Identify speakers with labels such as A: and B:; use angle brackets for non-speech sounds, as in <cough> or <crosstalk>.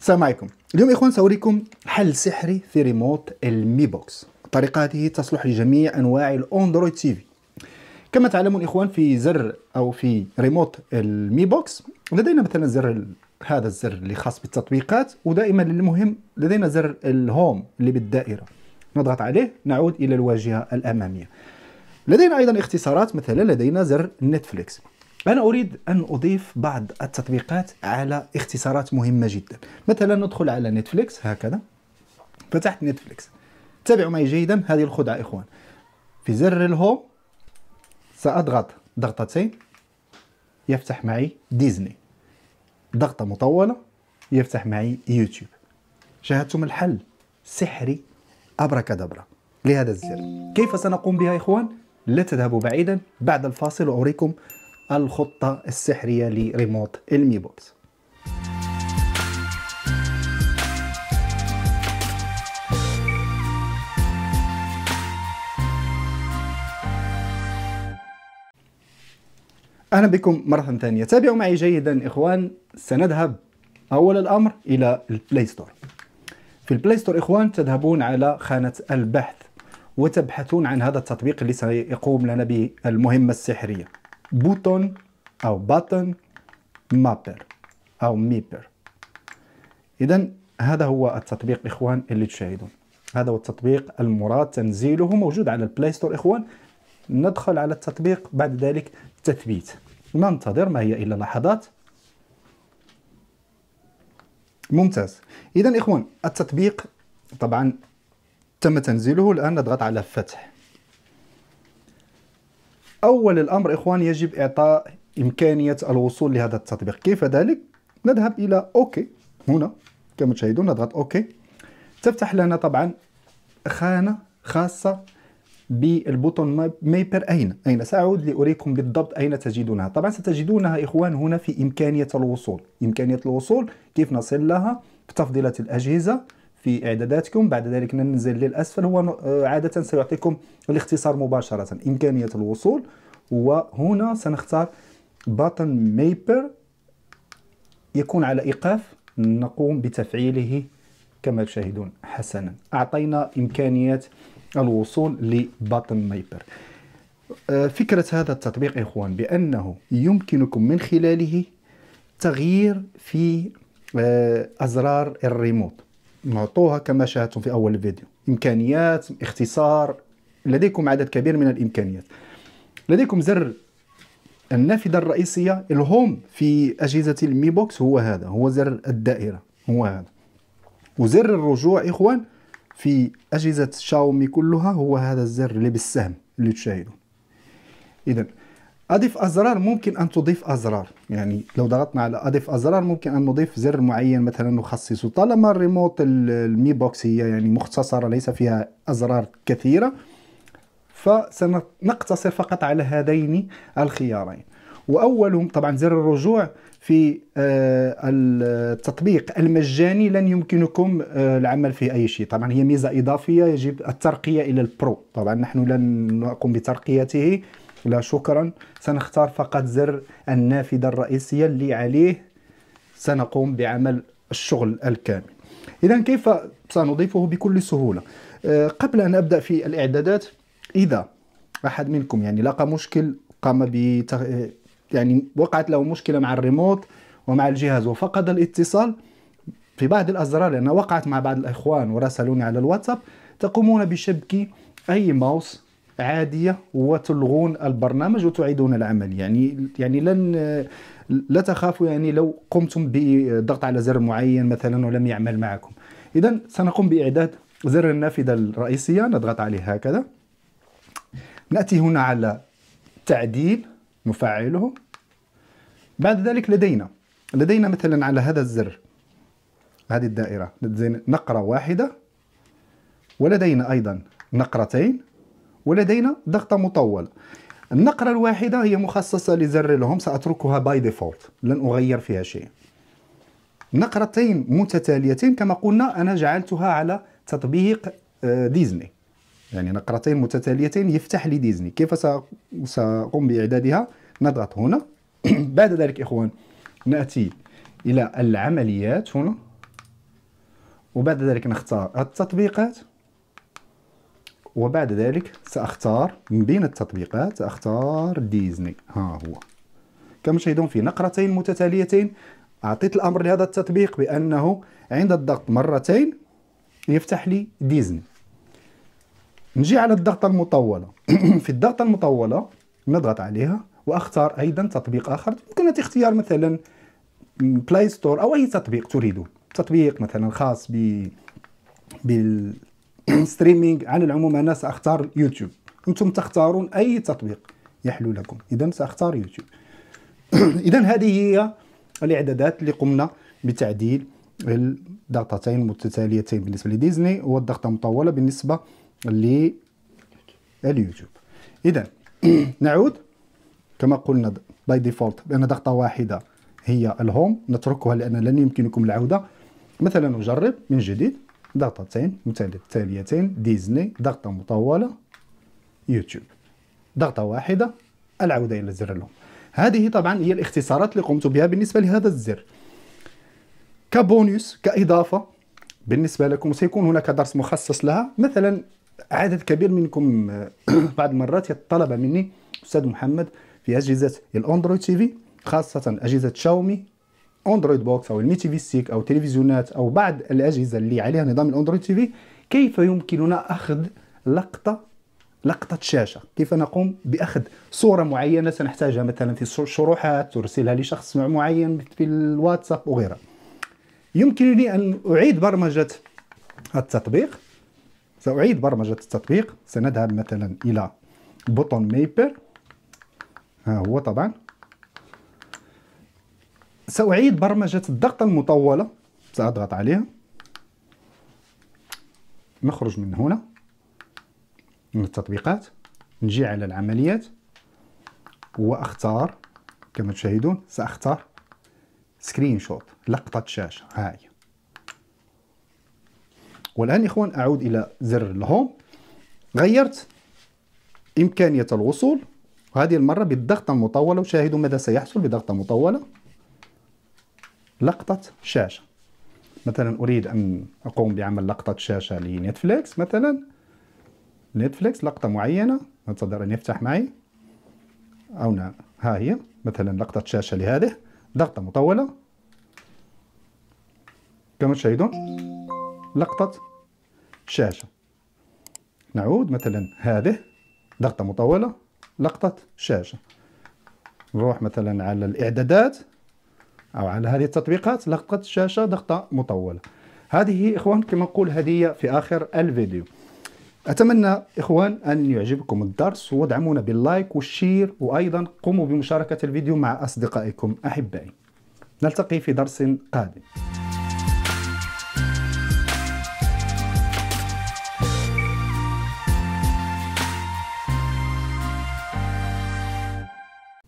A: السلام عليكم اليوم اخوان ساوريكم حل سحري في ريموت المي بوكس الطريقة هذه تصلح لجميع انواع الاندرويد تي في كما تعلمون اخوان في زر او في ريموت المي بوكس لدينا مثلا زر هذا الزر اللي خاص بالتطبيقات ودائما المهم لدينا زر الهوم اللي بالدائرة نضغط عليه نعود الى الواجهة الامامية لدينا ايضا اختصارات مثلا لدينا زر نتفليكس أنا أريد أن أضيف بعض التطبيقات على اختصارات مهمة جدا مثلا ندخل على نتفليكس هكذا فتحت نتفليكس تابعوا معي جيدا هذه الخدعة إخوان في زر الهوم سأضغط ضغطتين يفتح معي ديزني ضغطة مطولة يفتح معي يوتيوب شاهدتم الحل سحري أبركدبرة لهذا الزر كيف سنقوم بها إخوان؟ لا تذهبوا بعيدا بعد الفاصل وأريكم الخطة السحرية لريموت المي بوكس أهلا بكم مرة ثانية تابعوا معي جيدا إخوان سنذهب أول الأمر إلى البلاي ستور في البلاي ستور إخوان تذهبون على خانة البحث وتبحثون عن هذا التطبيق اللي سيقوم لنا به المهمة السحرية بوتون أو باتن مابر أو ميبر إذا هذا هو التطبيق إخوان اللي تشاهدون هذا هو التطبيق المراد تنزيله موجود على البلاي ستور إخوان ندخل على التطبيق بعد ذلك تثبيت ننتظر ما هي إلا لحظات ممتاز إذا إخوان التطبيق طبعا تم تنزيله الآن نضغط على فتح أول الأمر إخوان يجب إعطاء إمكانية الوصول لهذا التطبيق كيف ذلك؟ نذهب إلى أوكي هنا كما تشاهدون نضغط أوكي تفتح لنا طبعا خانة خاصة بالبوتون ميبر أين؟ أين؟ سأعود لأريكم بالضبط أين تجدونها طبعا ستجدونها إخوان هنا في إمكانية الوصول إمكانية الوصول كيف نصل لها؟ تفضيلات الأجهزة في اعداداتكم بعد ذلك ننزل للاسفل هو آه، عاده سيعطيكم الاختصار مباشره امكانيه الوصول وهنا سنختار بطن ميبر يكون على ايقاف نقوم بتفعيله كما تشاهدون حسنا اعطينا امكانيه الوصول لبطن ميبر آه، فكرة هذا التطبيق إخوان بأنه يمكنكم من خلاله تغيير في آه، أزرار الريموت نعطوها كما شاهدتم في اول الفيديو امكانيات اختصار لديكم عدد كبير من الامكانيات لديكم زر النافذه الرئيسيه الهوم في اجهزه المي بوكس هو هذا هو زر الدائره هو هذا وزر الرجوع اخوان في اجهزه شاومي كلها هو هذا الزر اللي بالسهم اللي تشاهدون اذا أضف أزرار ممكن أن تضيف أزرار يعني لو ضغطنا على أضف أزرار ممكن أن نضيف زر معين مثلا نخصصه طالما الريموت المي بوكس هي يعني مختصرة ليس فيها أزرار كثيرة فسنقتصر فقط على هذين الخيارين وأولهم طبعا زر الرجوع في آه، التطبيق المجاني لن يمكنكم آه، العمل فيه أي شيء طبعا هي ميزة إضافية يجب الترقية إلى البرو طبعا نحن لن نقوم بترقيته لا شكرا سنختار فقط زر النافذة الرئيسية اللي عليه سنقوم بعمل الشغل الكامل إذا كيف سنضيفه بكل سهولة آه، قبل أن أبدأ في الإعدادات إذا أحد منكم يعني لقى مشكل قام ب يعني وقعت له مشكلة مع الريموت ومع الجهاز وفقد الاتصال في بعض الأزرار لأنها وقعت مع بعض الإخوان وراسلوني على الواتساب تقومون بشبك أي ماوس عاديه وتلغون البرنامج وتعيدون العمل يعني يعني لن لا تخافوا يعني لو قمتم بالضغط على زر معين مثلا ولم يعمل معكم اذا سنقوم باعداد زر النافذه الرئيسيه نضغط عليه هكذا ناتي هنا على تعديل نفعله بعد ذلك لدينا لدينا مثلا على هذا الزر هذه الدائرة نقرة واحدة ولدينا أيضا نقرتين ولدينا ضغطة مطولة النقرة الواحدة هي مخصصة لزر لهم سأتركها باي ديفولت لن أغير فيها شيء نقرتين متتاليتين كما قلنا أنا جعلتها على تطبيق آه، ديزني يعني نقرتين متتاليتين يفتح لي ديزني كيف سأقوم بإعدادها نضغط هنا <clears throat> بعد ذلك إخوان نأتي إلى العمليات هنا وبعد ذلك نختار التطبيقات وبعد ذلك سأختار من بين التطبيقات أختار ديزني ها هو كما تشاهدون في نقرتين متتاليتين أعطيت الأمر لهذا التطبيق بأنه عند الضغط مرتين يفتح لي ديزني نجي على الضغطة المطولة <clears throat> في الضغطة المطولة نضغط عليها وأختار أيضا تطبيق آخر يمكنك اختيار مثلا بلاي ستور أو أي تطبيق تريدون تطبيق مثلا خاص ب بال ستريمينغ على العموم انا ساختار يوتيوب انتم تختارون اي تطبيق يحلو لكم اذا ساختار يوتيوب <clears throat> اذا هذه هي الاعدادات اللي قمنا بتعديل الضغطتين المتتاليتين بالنسبه لديزني والضغطه المطوله بالنسبه لليوتيوب اذا <clears throat> نعود كما قلنا باي ديفولت بان ضغطه واحده هي الهوم نتركها لان لن يمكنكم العوده مثلا نجرب من جديد ضغطتين متتاليتين ديزني ضغطة مطولة يوتيوب ضغطة واحدة العودة إلى زر اللوم هذه طبعا هي الاختصارات اللي قمت بها بالنسبة لهذا الزر كبونيوس كإضافة بالنسبة لكم سيكون هناك درس مخصص لها مثلا عدد كبير منكم آه، <clears throat> بعض المرات يطلب مني أستاذ محمد في أجهزة الأندرويد تي في خاصة أجهزة شاومي اندرويد بوكس او الميتي في ستيك او تلفزيونات او بعض الاجهزه اللي عليها نظام الاندرويد تي في كيف يمكننا اخذ لقطه لقطه شاشه كيف نقوم باخذ صوره معينه سنحتاجها مثلا في شروحات ترسلها لشخص معين في الواتساب وغيرها يمكنني ان اعيد برمجه التطبيق ساعيد برمجه التطبيق سنذهب مثلا الى بوتون ميبر ها هو طبعا سأعيد برمجة الضغطة المطولة سأضغط عليها نخرج من هنا من التطبيقات نجي على العمليات وأختار كما تشاهدون سأختار سكرين شوت لقطة شاشة هاي والآن إخوان أعود إلى زر الهوم غيرت إمكانية الوصول وهذه المرة بالضغطة المطولة وشاهدوا ماذا سيحصل بضغطة مطولة لقطة شاشة مثلا أريد أن أقوم بعمل لقطة شاشة لنتفليكس مثلا نتفليكس لقطة معينة ننتظر أن يفتح معي أو نعم ها هي مثلا لقطة شاشة لهذه ضغطة مطولة كما تشاهدون لقطة شاشة نعود مثلا هذه ضغطة مطولة لقطة شاشة نروح مثلا على الإعدادات أو على هذه التطبيقات لقطة الشاشة ضغطة مطولة هذه إخوان كما نقول هدية في آخر الفيديو أتمنى إخوان أن يعجبكم الدرس وادعمونا باللايك والشير وأيضا قوموا بمشاركة الفيديو مع أصدقائكم أحبائي نلتقي في درس قادم